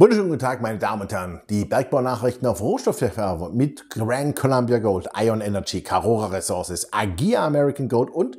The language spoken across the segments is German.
Wunderschönen guten Tag, meine Damen und Herren. Die Bergbaunachrichten auf Rohstoffverwerfer mit Grand Columbia Gold, Ion Energy, Carora Resources, Agia American Gold und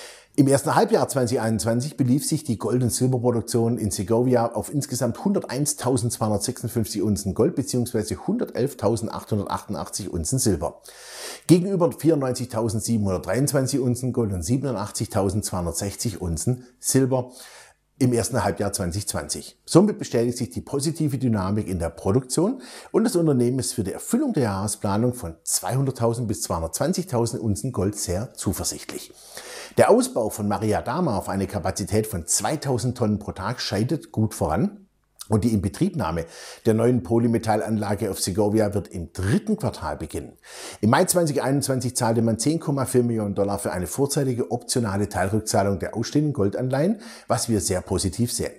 Im ersten Halbjahr 2021 belief sich die Gold- und Silberproduktion in Segovia auf insgesamt 101.256 Unzen Gold bzw. 111.888 Unzen Silber. Gegenüber 94.723 Unzen Gold und 87.260 Unzen Silber im ersten Halbjahr 2020. Somit bestätigt sich die positive Dynamik in der Produktion und das Unternehmen ist für die Erfüllung der Jahresplanung von 200.000 bis 220.000 Unzen Gold sehr zuversichtlich. Der Ausbau von Maria Dama auf eine Kapazität von 2000 Tonnen pro Tag scheidet gut voran. Und die Inbetriebnahme der neuen Polymetallanlage auf Segovia wird im dritten Quartal beginnen. Im Mai 2021 zahlte man 10,4 Millionen Dollar für eine vorzeitige optionale Teilrückzahlung der ausstehenden Goldanleihen, was wir sehr positiv sehen.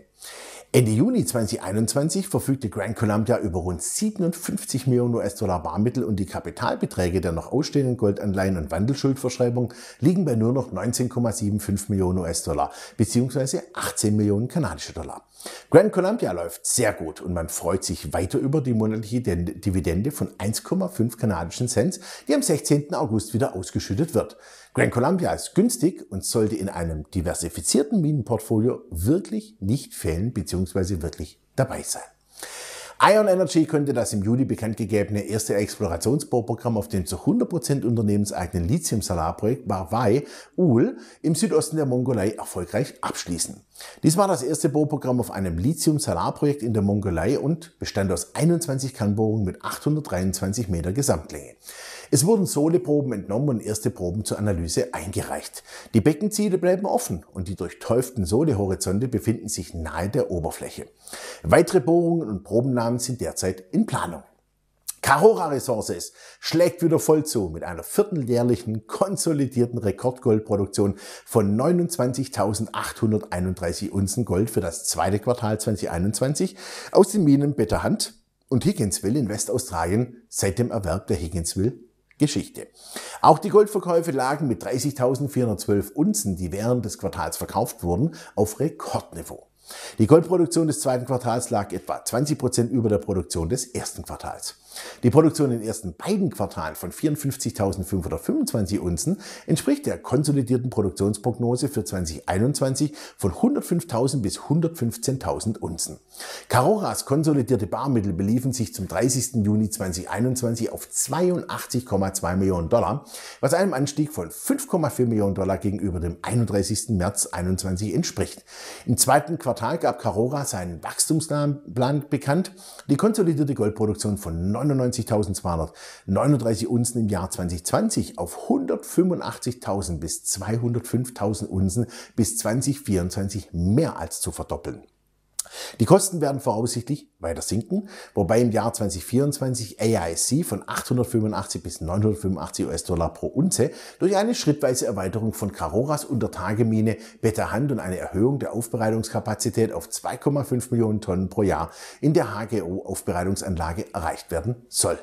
Ende Juni 2021 verfügte Grand Columbia über rund 57 Millionen US-Dollar Barmittel und die Kapitalbeträge der noch ausstehenden Goldanleihen und Wandelschuldverschreibung liegen bei nur noch 19,75 Millionen US-Dollar bzw. 18 Millionen kanadische Dollar. Grand Columbia läuft sehr gut und man freut sich weiter über die monatliche Dividende von 1,5 kanadischen Cent, die am 16. August wieder ausgeschüttet wird. Grand Columbia ist günstig und sollte in einem diversifizierten Minenportfolio wirklich nicht fehlen bzw bzw. wirklich dabei sein. Ion Energy könnte das im Juli bekannt gegebene erste Explorationsbohrprogramm auf dem zu 100% unternehmenseigenen Lithium-Solarprojekt Barwai Ul im Südosten der Mongolei erfolgreich abschließen. Dies war das erste Bohrprogramm auf einem lithium salar in der Mongolei und bestand aus 21 Kannbohrungen mit 823 Meter Gesamtlänge. Es wurden Sohleproben entnommen und erste Proben zur Analyse eingereicht. Die Beckenziele bleiben offen und die durchtäuften Sohlehorizonte befinden sich nahe der Oberfläche. Weitere Bohrungen und Probennahmen sind derzeit in Planung. Carora Resources schlägt wieder voll zu mit einer vierteljährlichen konsolidierten Rekordgoldproduktion von 29.831 Unzen Gold für das zweite Quartal 2021 aus den Minen Bitterhand und Higginsville in Westaustralien seit dem Erwerb der Higginsville Geschichte. Auch die Goldverkäufe lagen mit 30.412 Unzen, die während des Quartals verkauft wurden, auf Rekordniveau. Die Goldproduktion des zweiten Quartals lag etwa 20 Prozent über der Produktion des ersten Quartals. Die Produktion in den ersten beiden Quartalen von 54.525 Unzen entspricht der konsolidierten Produktionsprognose für 2021 von 105.000 bis 115.000 Unzen. Caroras konsolidierte Barmittel beliefen sich zum 30. Juni 2021 auf 82,2 Millionen Dollar, was einem Anstieg von 5,4 Millionen Dollar gegenüber dem 31. März 2021 entspricht. Im zweiten Quartal gab Carora seinen Wachstumsplan bekannt. Die konsolidierte Goldproduktion von 99.239 Unzen im Jahr 2020 auf 185.000 bis 205.000 Unzen bis 2024 mehr als zu verdoppeln. Die Kosten werden voraussichtlich weiter sinken, wobei im Jahr 2024 AIC von 885 bis 985 US-Dollar pro Unze durch eine schrittweise Erweiterung von Caroras Untertagemine Beta Hand und eine Erhöhung der Aufbereitungskapazität auf 2,5 Millionen Tonnen pro Jahr in der HGO-Aufbereitungsanlage erreicht werden soll.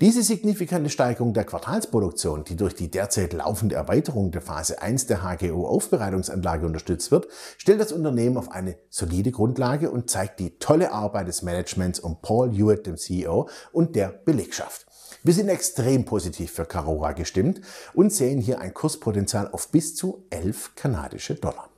Diese signifikante Steigerung der Quartalsproduktion, die durch die derzeit laufende Erweiterung der Phase 1 der HGO-Aufbereitungsanlage unterstützt wird, stellt das Unternehmen auf eine solide Grundlage und zeigt die tolle Arbeit des Managements um Paul Hewitt, dem CEO, und der Belegschaft. Wir sind extrem positiv für Carora gestimmt und sehen hier ein Kurspotenzial auf bis zu 11 kanadische Dollar.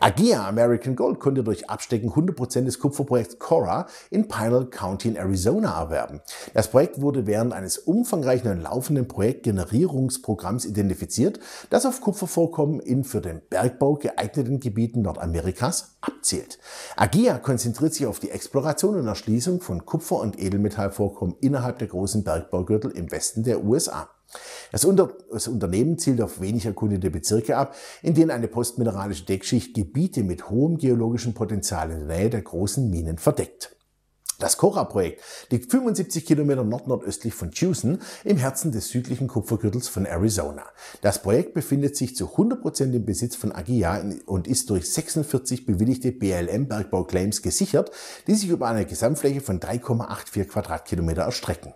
Agia American Gold konnte durch Abstecken 100% des Kupferprojekts Cora in Pinal County in Arizona erwerben. Das Projekt wurde während eines umfangreichen und laufenden Projektgenerierungsprogramms identifiziert, das auf Kupfervorkommen in für den Bergbau geeigneten Gebieten Nordamerikas abzielt. Agia konzentriert sich auf die Exploration und Erschließung von Kupfer- und Edelmetallvorkommen innerhalb der großen Bergbaugürtel im Westen der USA. Das, Unter das Unternehmen zielt auf wenig erkundete Bezirke ab, in denen eine postmineralische Deckschicht Gebiete mit hohem geologischen Potenzial in der Nähe der großen Minen verdeckt. Das Cora-Projekt liegt 75 Kilometer nordnordöstlich von Tucson im Herzen des südlichen Kupfergürtels von Arizona. Das Projekt befindet sich zu 100% Prozent im Besitz von Agia und ist durch 46 bewilligte BLM-Bergbauclaims gesichert, die sich über eine Gesamtfläche von 3,84 Quadratkilometer erstrecken.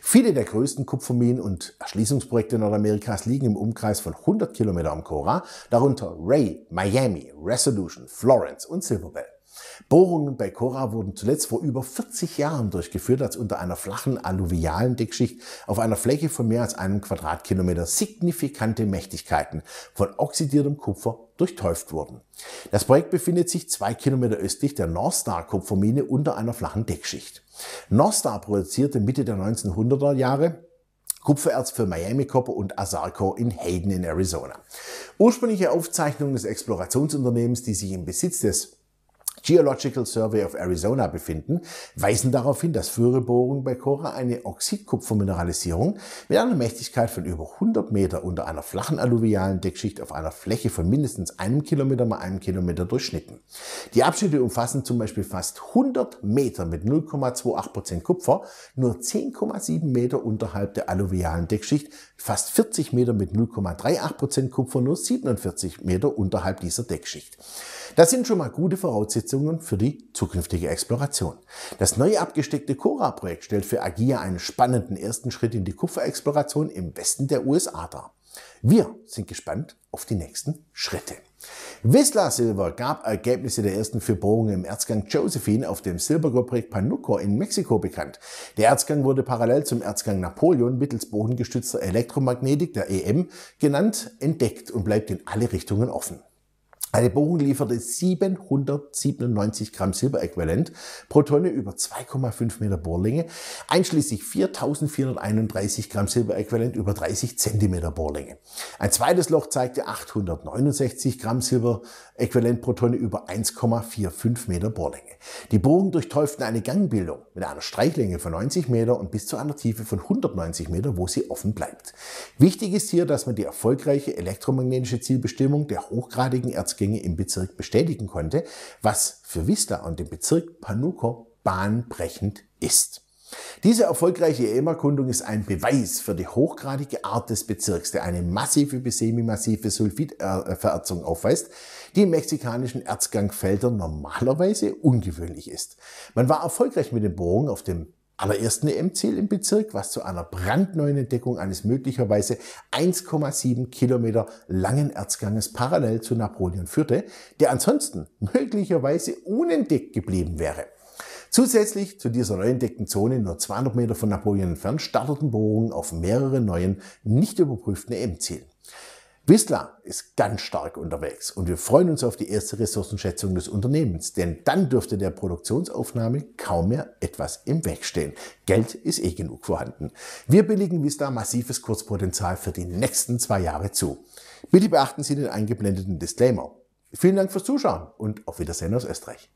Viele der größten Kupferminen und Erschließungsprojekte Nordamerikas liegen im Umkreis von 100 Kilometer am Cora, darunter Ray, Miami, Resolution, Florence und Silverbell. Bohrungen bei Cora wurden zuletzt vor über 40 Jahren durchgeführt, als unter einer flachen alluvialen Deckschicht auf einer Fläche von mehr als einem Quadratkilometer signifikante Mächtigkeiten von oxidiertem Kupfer durchtäuft wurden. Das Projekt befindet sich zwei Kilometer östlich der North Star Kupfermine unter einer flachen Deckschicht. North Star produzierte Mitte der 1900er Jahre Kupfererz für Miami Copper und Asarco in Hayden in Arizona. Ursprüngliche Aufzeichnungen des Explorationsunternehmens, die sich im Besitz des Geological Survey of Arizona befinden, weisen darauf hin, dass frühere Bohrungen bei Cora eine Oxidkupfermineralisierung mit einer Mächtigkeit von über 100 Meter unter einer flachen alluvialen Deckschicht auf einer Fläche von mindestens einem Kilometer mal einem Kilometer durchschnitten. Die Abschnitte umfassen zum Beispiel fast 100 Meter mit 0,28% Prozent Kupfer, nur 10,7 Meter unterhalb der alluvialen Deckschicht, fast 40 Meter mit 0,38% Prozent Kupfer, nur 47 Meter unterhalb dieser Deckschicht. Das sind schon mal gute Voraussetzungen für die zukünftige Exploration. Das neu abgesteckte Cora-Projekt stellt für AGIA einen spannenden ersten Schritt in die Kupferexploration im Westen der USA dar. Wir sind gespannt auf die nächsten Schritte. Whistler Silver gab Ergebnisse der ersten vier Bohrungen im Erzgang Josephine auf dem Silbergold-Projekt Panuco in Mexiko bekannt. Der Erzgang wurde parallel zum Erzgang Napoleon mittels bodengestützter Elektromagnetik, der EM, genannt, entdeckt und bleibt in alle Richtungen offen. Eine Bohrung lieferte 797 Gramm Silberäquivalent pro Tonne über 2,5 Meter Bohrlänge, einschließlich 4431 Gramm Silberäquivalent über 30 Zentimeter Bohrlänge. Ein zweites Loch zeigte 869 Gramm Silberäquivalent pro Tonne über 1,45 Meter Bohrlänge. Die Bohrungen durchtäuften eine Gangbildung mit einer Streichlänge von 90 Meter und bis zu einer Tiefe von 190 Meter, wo sie offen bleibt. Wichtig ist hier, dass man die erfolgreiche elektromagnetische Zielbestimmung der hochgradigen Erz Ausgänge im Bezirk bestätigen konnte, was für Vista und den Bezirk Panuco bahnbrechend ist. Diese erfolgreiche EM-Erkundung ist ein Beweis für die hochgradige Art des Bezirks, der eine massive bis semimassive Sulfidverätzung aufweist, die im mexikanischen Erzgangfeldern normalerweise ungewöhnlich ist. Man war erfolgreich mit den Bohrungen auf dem allerersten EM-Ziel im Bezirk, was zu einer brandneuen Entdeckung eines möglicherweise 1,7 Kilometer langen Erzganges parallel zu Napoleon führte, der ansonsten möglicherweise unentdeckt geblieben wäre. Zusätzlich zu dieser neu entdeckten Zone nur 200 Meter von Napoleon entfernt starteten Bohrungen auf mehreren neuen, nicht überprüften EM-Zielen. Whistler ist ganz stark unterwegs und wir freuen uns auf die erste Ressourcenschätzung des Unternehmens, denn dann dürfte der Produktionsaufnahme kaum mehr etwas im Weg stehen. Geld ist eh genug vorhanden. Wir billigen Whistler massives Kurzpotenzial für die nächsten zwei Jahre zu. Bitte beachten Sie den eingeblendeten Disclaimer. Vielen Dank fürs Zuschauen und auf Wiedersehen aus Österreich.